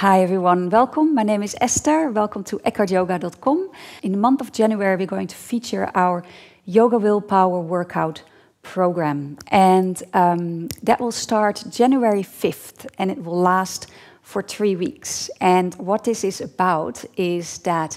Hi everyone, welcome. My name is Esther. Welcome to EckhardYoga.com. In the month of January, we're going to feature our Yoga Willpower Workout program. And um, that will start January 5th and it will last for three weeks. And what this is about is that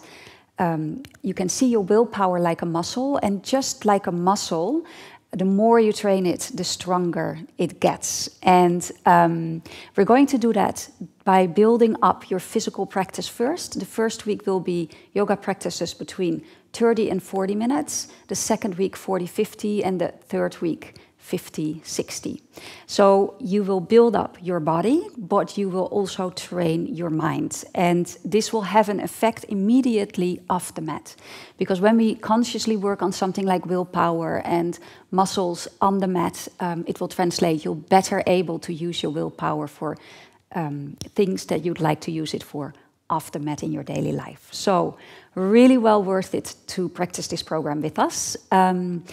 um, you can see your willpower like a muscle, and just like a muscle, the more you train it, the stronger it gets. And um, we're going to do that by building up your physical practice first. The first week will be yoga practices between 30 and 40 minutes, the second week 40 50, and the third week 50 60. So you will build up your body, but you will also train your mind. And this will have an effect immediately off the mat. Because when we consciously work on something like willpower and muscles on the mat, um, it will translate. You're better able to use your willpower for um, things that you'd like to use it for off the mat in your daily life. So, really well worth it to practice this program with us. Um,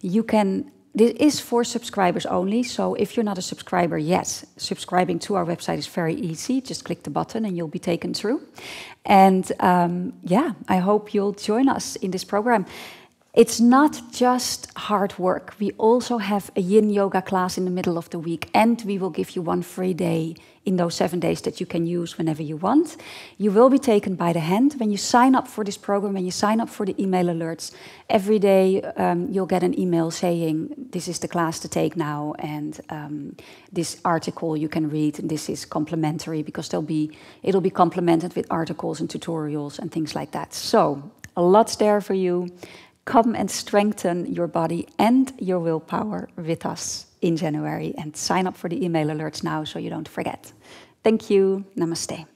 you can. This is for subscribers only, so if you're not a subscriber yet, subscribing to our website is very easy. Just click the button and you'll be taken through. And um, yeah, I hope you'll join us in this program. It's not just hard work. We also have a yin yoga class in the middle of the week, and we will give you one free day in those seven days that you can use whenever you want. You will be taken by the hand. When you sign up for this program, when you sign up for the email alerts, every day um, you'll get an email saying, This is the class to take now, and um, this article you can read, and this is complimentary because there'll be, it'll be complemented with articles and tutorials and things like that. So, a lot's there for you. Come and strengthen your body and your willpower with us in January and sign up for the email alerts now so you don't forget. Thank you. Namaste.